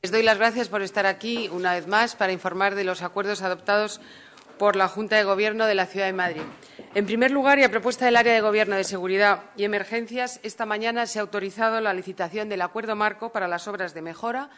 Les doy las gracias por estar aquí una vez más para informar de los acuerdos adoptados por la Junta de Gobierno de la Ciudad de Madrid. En primer lugar, y a propuesta del Área de Gobierno de Seguridad y Emergencias, esta mañana se ha autorizado la licitación del acuerdo marco para las obras de mejora,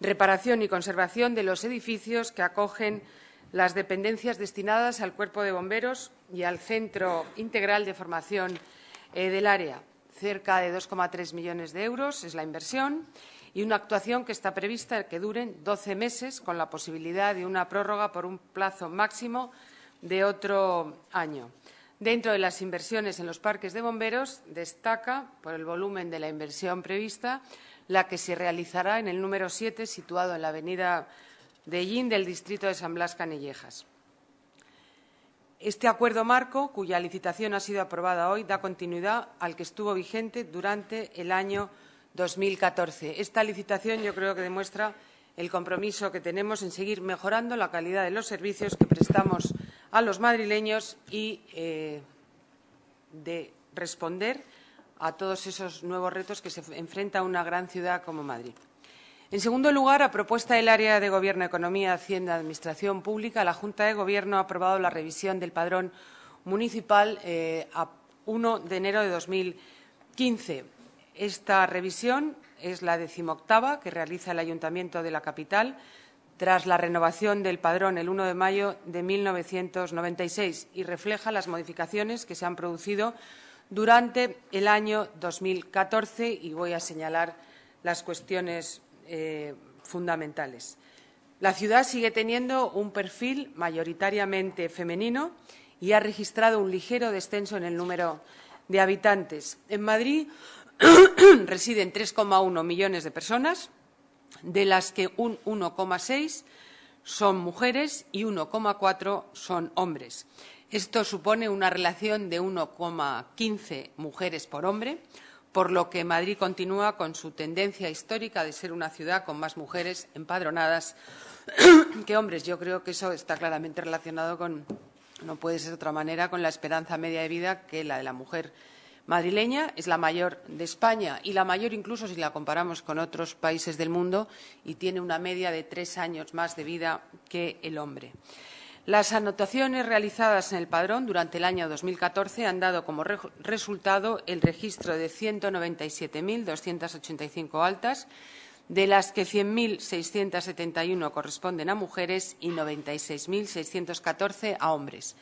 reparación y conservación de los edificios que acogen las dependencias destinadas al Cuerpo de Bomberos y al Centro Integral de Formación eh, del Área. Cerca de 2,3 millones de euros es la inversión y una actuación que está prevista que duren 12 meses con la posibilidad de una prórroga por un plazo máximo de otro año. Dentro de las inversiones en los parques de bomberos destaca, por el volumen de la inversión prevista, la que se realizará en el número 7, situado en la avenida de Gin del distrito de San Blas Canillejas. Este acuerdo marco, cuya licitación ha sido aprobada hoy, da continuidad al que estuvo vigente durante el año 2014. Esta licitación yo creo que demuestra el compromiso que tenemos en seguir mejorando la calidad de los servicios que prestamos a los madrileños y eh, de responder a todos esos nuevos retos que se enfrenta una gran ciudad como Madrid. En segundo lugar, a propuesta del Área de Gobierno, Economía, Hacienda y Administración Pública, la Junta de Gobierno ha aprobado la revisión del padrón municipal eh, a 1 de enero de 2015. Esta revisión es la decimoctava que realiza el Ayuntamiento de la capital tras la renovación del padrón el 1 de mayo de 1996 y refleja las modificaciones que se han producido durante el año 2014 y voy a señalar las cuestiones eh, fundamentales. La ciudad sigue teniendo un perfil mayoritariamente femenino y ha registrado un ligero descenso en el número de habitantes. En Madrid residen 3,1 millones de personas, de las que un 1,6 son mujeres y 1,4 son hombres. Esto supone una relación de 1,15 mujeres por hombre, por lo que Madrid continúa con su tendencia histórica de ser una ciudad con más mujeres empadronadas que hombres. Yo creo que eso está claramente relacionado con, no puede ser de otra manera, con la esperanza media de vida que la de la mujer madrileña, es la mayor de España y la mayor incluso si la comparamos con otros países del mundo y tiene una media de tres años más de vida que el hombre. Las anotaciones realizadas en el padrón durante el año 2014 han dado como resultado el registro de 197.285 altas, de las que 100.671 corresponden a mujeres y 96.614 a hombres.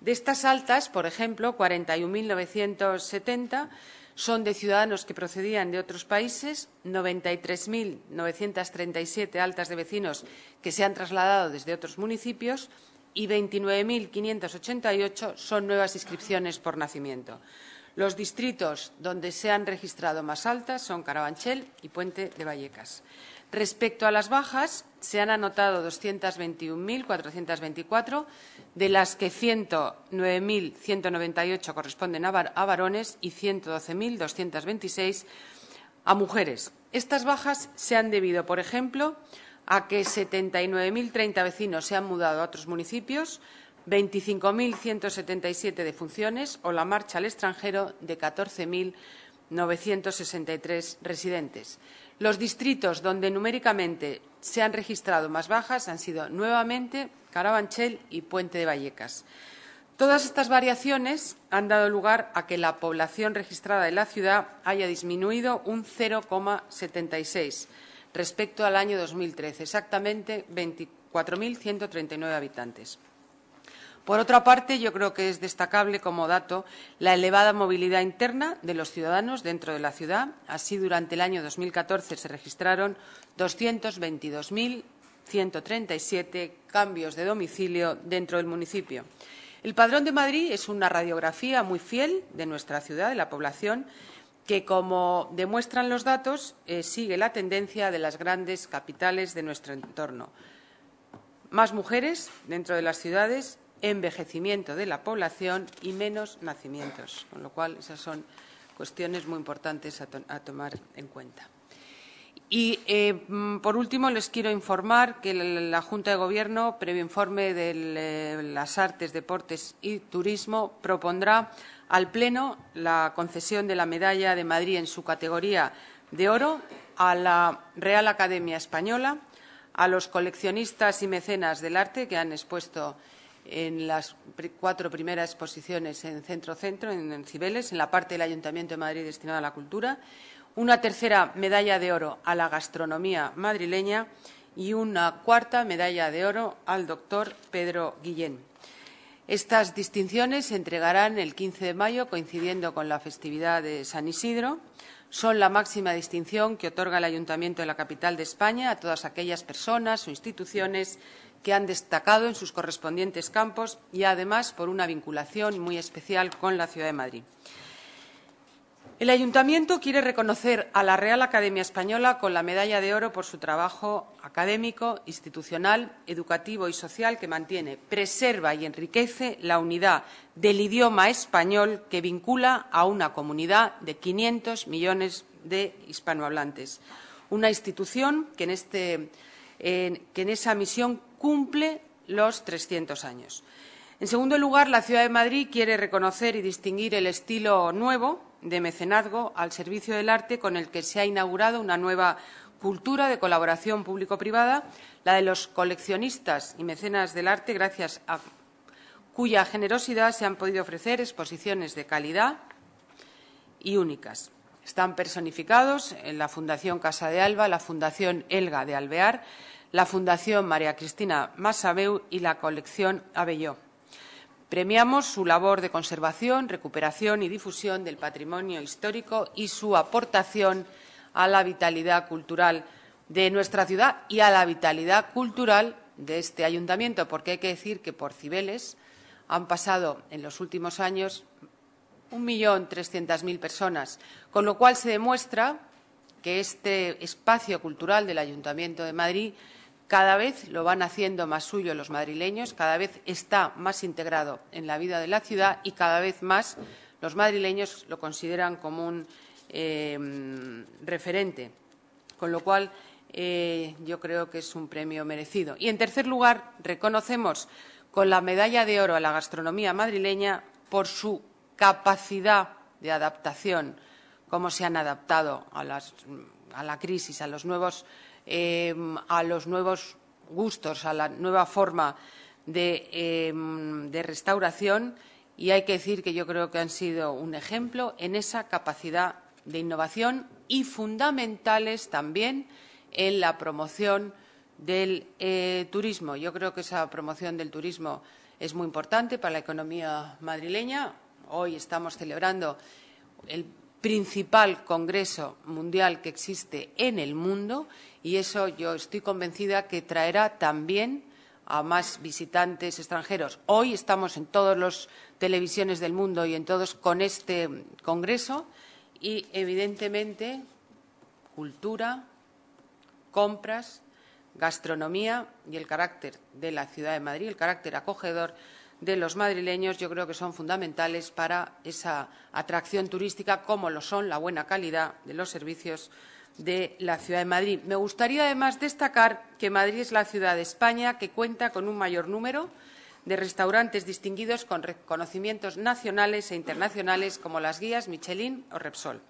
De estas altas, por ejemplo, 41.970 son de ciudadanos que procedían de otros países, 93.937 altas de vecinos que se han trasladado desde otros municipios y 29.588 son nuevas inscripciones por nacimiento. Los distritos donde se han registrado más altas son Carabanchel y Puente de Vallecas. Respecto a las bajas, se han anotado 221.424, de las que 109.198 corresponden a, varones y 112.226 a mujeres. Estas bajas se han debido, por ejemplo, a que 79.030 vecinos se han mudado a otros municipios, 25.177 funciones o la marcha al extranjero de 14.963 residentes. Los distritos donde numéricamente se han registrado más bajas han sido nuevamente Carabanchel y Puente de Vallecas. Todas estas variaciones han dado lugar a que la población registrada de la ciudad haya disminuido un 0,76 respecto al año 2013, exactamente 24.139 habitantes. Por otra parte, yo creo que es destacable como dato la elevada movilidad interna de los ciudadanos dentro de la ciudad. Así, durante el año 2014 se registraron 222.137 cambios de domicilio dentro del municipio. El Padrón de Madrid es una radiografía muy fiel de nuestra ciudad, de la población, que, como demuestran los datos, eh, sigue la tendencia de las grandes capitales de nuestro entorno. Más mujeres dentro de las ciudades, envejecimiento de la población y menos nacimientos, con lo cual esas son cuestiones muy importantes a, tomar en cuenta. Y, eh, mm, por último, les quiero informar que la Junta de Gobierno, previo informe de eh, las Artes, Deportes y Turismo, propondrá al Pleno la concesión de la Medalla de Madrid en su categoría de oro a la Real Academia Española, a los coleccionistas y mecenas del arte que han expuesto en las cuatro primeras exposiciones en Centro-Centro, en Cibeles, en la parte del Ayuntamiento de Madrid destinada a la cultura, una tercera medalla de oro a la gastronomía madrileña y una cuarta medalla de oro al doctor Pedro Guillén. Estas distinciones se entregarán el 15 de mayo, coincidiendo con la festividad de San Isidro. Son la máxima distinción que otorga el Ayuntamiento de la capital de España a todas aquellas personas o instituciones que han destacado en sus correspondientes campos y, además, por una vinculación muy especial con la Ciudad de Madrid. El Ayuntamiento quiere reconocer a la Real Academia Española con la medalla de oro por su trabajo académico, institucional, educativo y social que mantiene, preserva y enriquece la unidad del idioma español que vincula a una comunidad de 500 millones de hispanohablantes. Una institución que en este que en esa misión cumple los 300 años. En segundo lugar, la Ciudad de Madrid quiere reconocer y distinguir el estilo nuevo de mecenazgo al servicio del arte con el que se ha inaugurado una nueva cultura de colaboración público-privada, la de los coleccionistas y mecenas del arte, gracias a cuya generosidad se han podido ofrecer exposiciones de calidad y únicas. Están personificados en la Fundación Casa de Alba, la Fundación Elga de Alvear, la Fundación María Cristina Masabeu y la colección Abelló. Premiamos su labor de conservación, recuperación y difusión del patrimonio histórico y su aportación a la vitalidad cultural de nuestra ciudad y a la vitalidad cultural de este ayuntamiento, porque hay que decir que por Cibeles han pasado en los últimos años 1.300.000 personas, con lo cual se demuestra que este espacio cultural del Ayuntamiento de Madrid cada vez lo van haciendo más suyo los madrileños, cada vez está más integrado en la vida de la ciudad y cada vez más los madrileños lo consideran como un eh, referente. Con lo cual, eh, yo creo que es un premio merecido. Y, en tercer lugar, reconocemos con la medalla de oro a la gastronomía madrileña por su capacidad de adaptación, cómo se han adaptado a, la crisis, eh, a los nuevos, gustos, a la nueva forma eh, de, restauración y hay que decir que yo creo que han sido un ejemplo en esa capacidad de innovación y fundamentales también en la promoción del eh, turismo. Yo creo que esa promoción del turismo es muy importante para la economía madrileña hoy estamos celebrando el principal congreso mundial que existe en el mundo y eso yo estoy convencida que traerá también a más visitantes extranjeros. Hoy estamos en todas las televisiones del mundo y en todos con este congreso y evidentemente cultura, compras, gastronomía y el carácter de la ciudad de Madrid, el carácter acogedor de los madrileños yo creo que son fundamentales para esa atracción turística, como lo son la buena calidad de los servicios de la ciudad de Madrid. Me gustaría además destacar que Madrid es la ciudad de España que cuenta con un mayor número de restaurantes distinguidos con reconocimientos nacionales e internacionales como las guías Michelin o Repsol.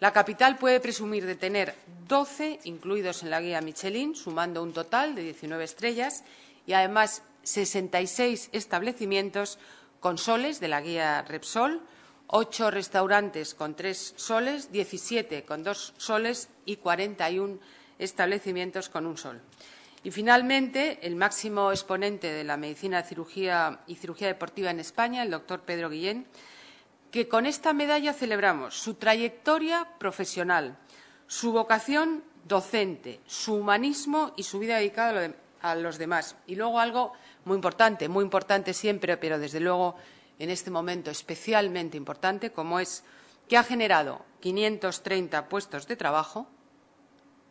La capital puede presumir de tener 12 incluidos en la guía Michelin, sumando un total de 19 estrellas, y además 66 establecimientos con soles de la guía Repsol, 8 restaurantes con 3 soles, 17 con 2 soles y 41 establecimientos con un sol. Y finalmente, el máximo exponente de la medicina cirugía y cirugía deportiva en España, el doctor Pedro Guillén, que con esta medalla celebramos su trayectoria profesional, su vocación docente, su humanismo y su vida dedicada a los demás. Y luego algo muy importante, muy importante siempre, pero desde luego en este momento especialmente importante, como es que ha generado 530 puestos de trabajo.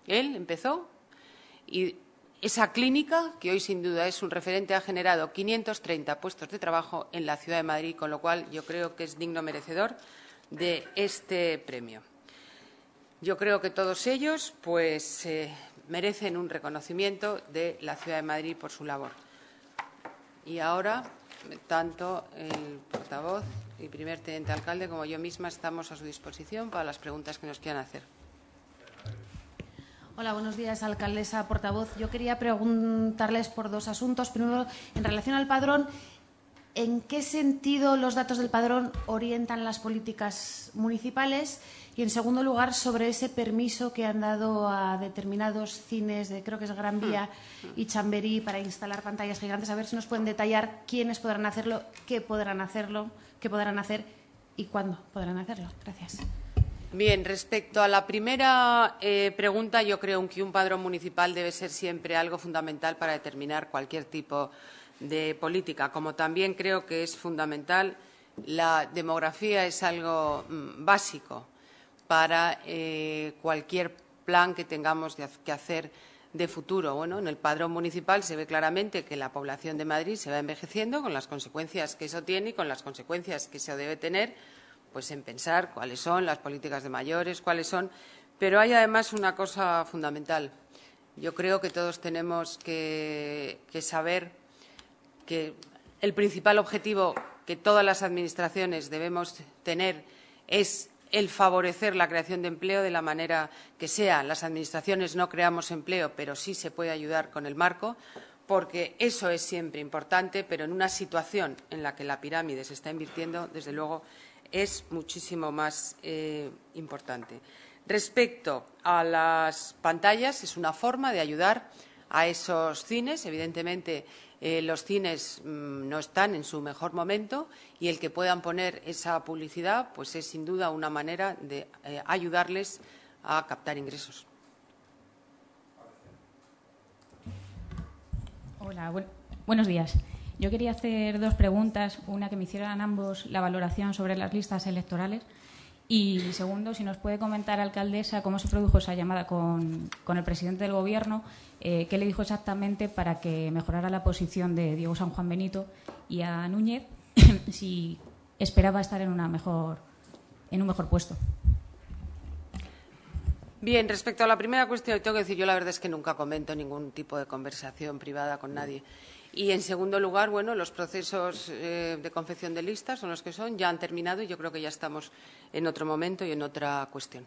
Él empezó y esa clínica, que hoy sin duda es un referente, ha generado 530 puestos de trabajo en la Ciudad de Madrid, con lo cual yo creo que es digno merecedor de este premio. Yo creo que todos ellos pues, eh, merecen un reconocimiento de la Ciudad de Madrid por su labor. Y ahora, tanto el portavoz y primer teniente alcalde como yo misma estamos a su disposición para las preguntas que nos quieran hacer. Hola, buenos días, alcaldesa, portavoz. Yo quería preguntarles por dos asuntos. Primero, en relación al padrón, ¿En qué sentido los datos del padrón orientan las políticas municipales? Y en segundo lugar, sobre ese permiso que han dado a determinados cines de, creo que es Gran Vía hmm. y Chamberí, para instalar pantallas gigantes. A ver si nos pueden detallar quiénes podrán hacerlo, qué podrán hacerlo, qué podrán hacer y cuándo podrán hacerlo. Gracias. Bien, respecto a la primera eh, pregunta, yo creo que un padrón municipal debe ser siempre algo fundamental para determinar cualquier tipo de de política, como también creo que es fundamental, la demografía es algo mm, básico para eh, cualquier plan que tengamos que hacer de futuro. Bueno, en el padrón municipal se ve claramente que la población de Madrid se va envejeciendo con las consecuencias que eso tiene y con las consecuencias que se debe tener, pues en pensar cuáles son las políticas de mayores, cuáles son. Pero hay además una cosa fundamental. Yo creo que todos tenemos que saber el principal objetivo que todas las administraciones debemos tener es el favorecer la creación de empleo de la manera que sea. Las administraciones no creamos empleo, pero sí se puede ayudar con el marco, porque eso es siempre importante, pero en una situación en la que la pirámide se está invirtiendo, desde luego, es muchísimo más eh, importante. Respecto a las pantallas, es una forma de ayudar a esos cines. Evidentemente, eh, los cines mm, no están en su mejor momento y el que puedan poner esa publicidad pues es sin duda una manera de eh, ayudarles a captar ingresos. Hola, buenos días. Yo quería hacer dos preguntas, una que me hicieran ambos la valoración sobre las listas electorales. Y segundo, si nos puede comentar, alcaldesa, cómo se produjo esa llamada con, el presidente del Gobierno, eh, qué le dijo exactamente para que mejorara la posición de Diego San Juan Benito y a Núñez, si esperaba estar en, una mejor, en un mejor puesto. Bien, respecto a la primera cuestión, tengo que decir, yo la verdad es que nunca comento ningún tipo de conversación privada con nadie. Y, en segundo lugar, bueno, los procesos eh, de confección de listas son los que son, ya han terminado y yo creo que ya estamos en otro momento y en otra cuestión.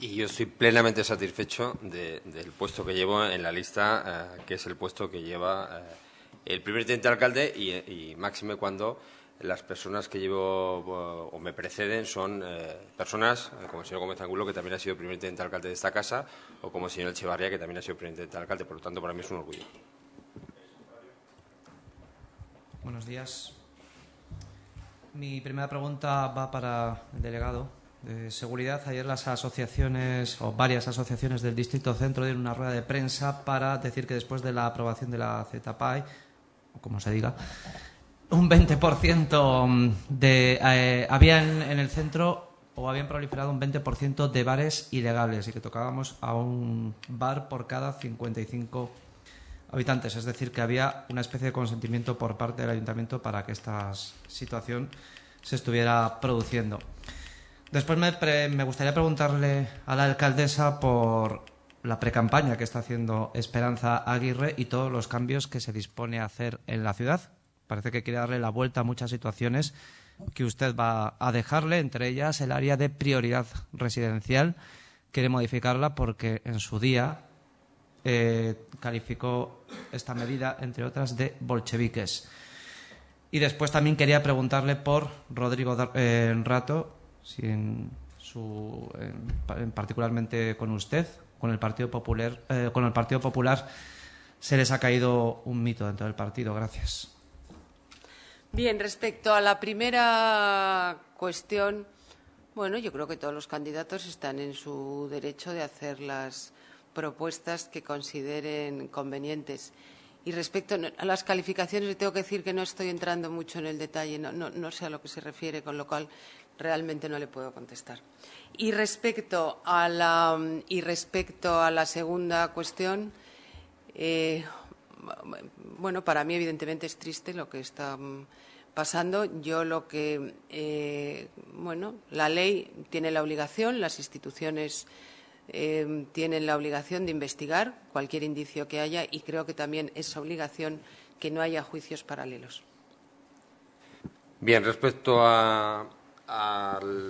Y yo estoy plenamente satisfecho del puesto que llevo en la lista, eh, que es el puesto que lleva eh, el primer teniente alcalde y, máxime cuando las personas que llevo o me preceden son personas como el señor Gómez Angulo, que también ha sido primer teniente alcalde de esta casa, o como el señor Echevarría, que también ha sido primer teniente alcalde. Por lo tanto, para mí es un orgullo. Buenos días. Mi primera pregunta va para el delegado de seguridad. Ayer las asociaciones o varias asociaciones del Distrito Centro dieron una rueda de prensa para decir que después de la aprobación de la ZPAI, o como se diga, un 20% de eh, habían en el centro o habían proliferado un 20% de bares ilegales y que tocábamos a un bar por cada 55 habitantes. Es decir, que había una especie de consentimiento por parte del ayuntamiento para que esta situación se estuviera produciendo. Después me, me gustaría preguntarle a la alcaldesa por la precampaña que está haciendo Esperanza Aguirre y todos los cambios que se dispone a hacer en la ciudad. Parece que quiere darle la vuelta a muchas situaciones que usted va a dejarle, entre ellas el área de prioridad residencial. Quiere modificarla porque en su día eh, calificó esta medida, entre otras, de bolcheviques. Y después también quería preguntarle por Rodrigo eh, Rato, si en su, particularmente con usted, con el Partido Popular, eh, con el Partido Popular se les ha caído un mito dentro del partido. Gracias. Bien, respecto a la primera cuestión, bueno, yo creo que todos los candidatos están en su derecho de hacer las propuestas que consideren convenientes. Y respecto a las calificaciones, le tengo que decir que no estoy entrando mucho en el detalle, no, sé a lo que se refiere, con lo cual realmente no le puedo contestar. Y respecto a la, y respecto a la segunda cuestión, eh, bueno, para mí evidentemente es triste lo que está pasando. Yo lo que, eh, bueno, la ley tiene la obligación, las instituciones Em, tienen la obligación de investigar cualquier indicio que haya y creo que también es obligación que no haya juicios paralelos. Bien, respecto al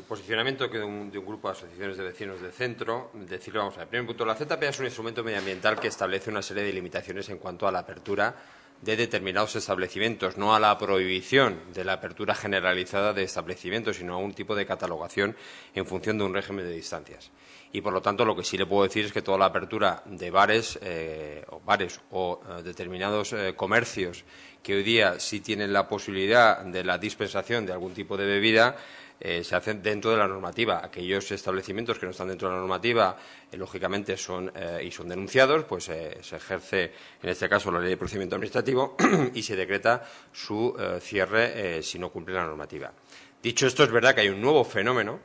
posicionamiento que de, un, grupo de asociaciones de vecinos del centro, decirlo, vamos a ver, primer punto, la ZPA es un instrumento medioambiental que establece una serie de limitaciones en cuanto a la apertura de determinados establecimientos, no a la prohibición de la apertura generalizada de establecimientos, sino a un tipo de catalogación en función de un régimen de distancias. Y por lo tanto, lo que sí le puedo decir es que toda la apertura de bares, eh, o, bares, o eh, determinados eh, comercios que hoy día sí tienen la posibilidad de la dispensación de algún tipo de bebida, eh, se hacen dentro de la normativa. Aquellos establecimientos que no están dentro de la normativa, eh, lógicamente, son eh, y son denunciados, pues se ejerce, en este caso, la ley de procedimiento administrativo y se decreta su cierre si no cumple la normativa. Dicho esto, es verdad que hay un nuevo fenómeno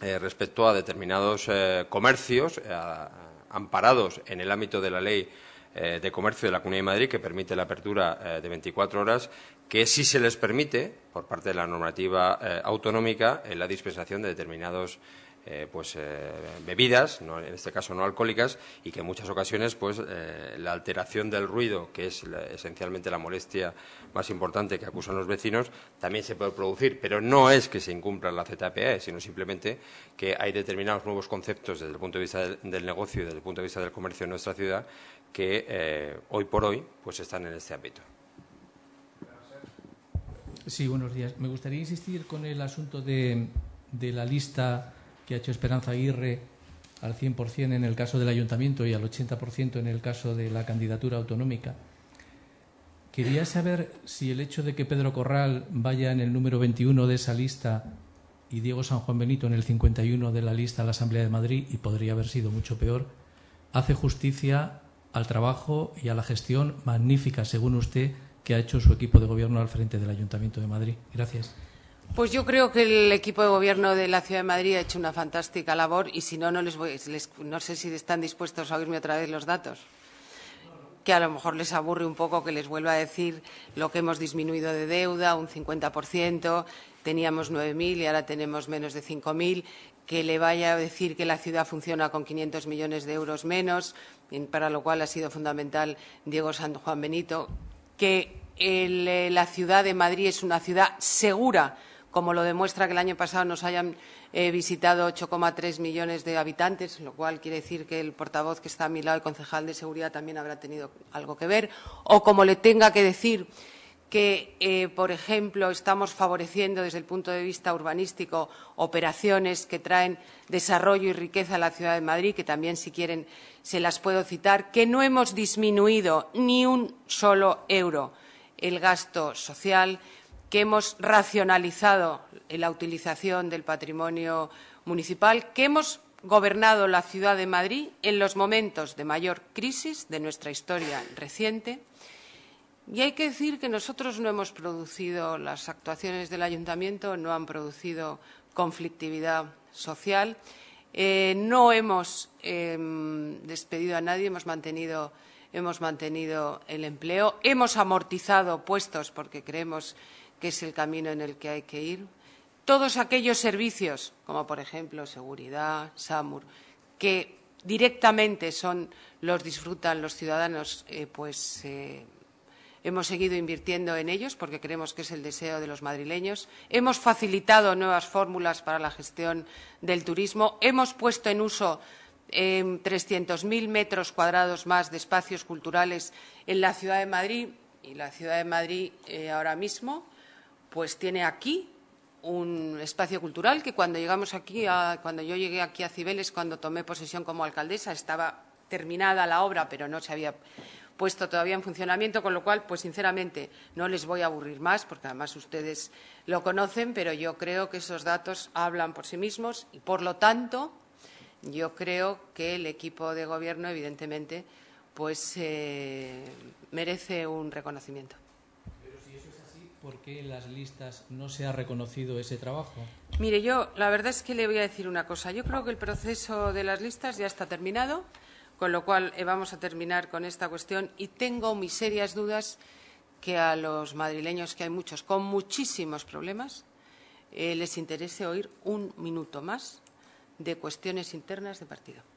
respecto a determinados comercios amparados en el ámbito de la ley eh, de Comercio de la Comunidad de Madrid, que permite la apertura eh, de 24 horas, que sí se les permite, por parte de la normativa eh, autonómica, la dispensación de determinados pues bebidas, en este caso no alcohólicas, y que en muchas ocasiones pues la alteración del ruido, que es esencialmente la molestia más importante que acusan los vecinos, también se puede producir, pero no es que se incumpla la ZPE, sino simplemente que hay determinados nuevos conceptos desde el punto de vista del negocio y desde el punto de vista del comercio en nuestra ciudad que eh, hoy por hoy pues están en este ámbito. Sí, buenos días. Me gustaría insistir con el asunto de, de la lista que ha hecho Esperanza Aguirre al 100% en el caso del ayuntamiento y al 80% en el caso de la candidatura autonómica. Quería saber si el hecho de que Pedro Corral vaya en el número 21 de esa lista y Diego San Juan Benito en el 51 de la lista a la Asamblea de Madrid, y podría haber sido mucho peor, hace justicia al trabajo y a la gestión magnífica, según usted, que ha hecho su equipo de gobierno al frente del Ayuntamiento de Madrid. Gracias. Pues yo creo que el equipo de gobierno de la Ciudad de Madrid ha hecho una fantástica labor y si no, no les no sé si están dispuestos a oírme otra vez los datos que a lo mejor les aburre un poco que les vuelva a decir lo que hemos disminuido de deuda, un 50%, teníamos 9.000 y ahora tenemos menos de 5.000, que le vaya a decir que la ciudad funciona con 500 millones de euros menos, para lo cual ha sido fundamental Diego San Juan Benito, que eh, la ciudad de Madrid es una ciudad segura, como lo demuestra que el año pasado nos hayan eh, visitado 8,3 millones de habitantes, lo cual quiere decir que el portavoz que está a mi lado, el concejal de seguridad, también habrá tenido algo que ver, o como le tenga que decir que, eh, por ejemplo, estamos favoreciendo desde el punto de vista urbanístico operaciones que traen desarrollo y riqueza a la ciudad de Madrid, que también, si quieren, se las puedo citar, que no hemos disminuido ni un solo euro el gasto social, que hemos racionalizado la utilización del patrimonio municipal, que hemos gobernado la ciudad de Madrid en los momentos de mayor crisis de nuestra historia reciente, y hay que decir que nosotros no hemos producido, las actuaciones del ayuntamiento no han producido conflictividad social. Eh, no hemos em, despedido a nadie, hemos mantenido, el empleo, hemos amortizado puestos porque creemos que es el camino en el que hay que ir. Todos aquellos servicios, como por ejemplo seguridad, SAMUR, que directamente son los disfrutan los ciudadanos, eh, pues eh, Hemos seguido invirtiendo en ellos porque creemos que es el deseo de los madrileños. Hemos facilitado nuevas fórmulas para la gestión del turismo. Hemos puesto en uso 300.000 em, metros cuadrados más de espacios culturales en la Ciudad de Madrid. Y la Ciudad de Madrid eh, ahora mismo pues tiene aquí un espacio cultural que cuando llegamos aquí, a, cuando yo llegué aquí a Cibeles, cuando tomé posesión como alcaldesa, estaba terminada la obra, pero no se había puesto todavía en funcionamiento, con lo cual, pues sinceramente, no les voy a aburrir más, porque además ustedes lo conocen, pero yo creo que esos datos hablan por sí mismos y, por lo tanto, yo creo que el equipo de gobierno, evidentemente, pues eh, merece un reconocimiento. Pero si eso es así, ¿por qué en las listas no se ha reconocido ese trabajo? Mire, yo la verdad es que le voy a decir una cosa. Yo creo que el proceso de las listas ya está terminado. Con lo cual, eh, vamos a terminar con esta cuestión y tengo mis serias dudas que a los madrileños, que hay muchos con muchísimos problemas, eh, les interese oír un minuto más de cuestiones internas de partido.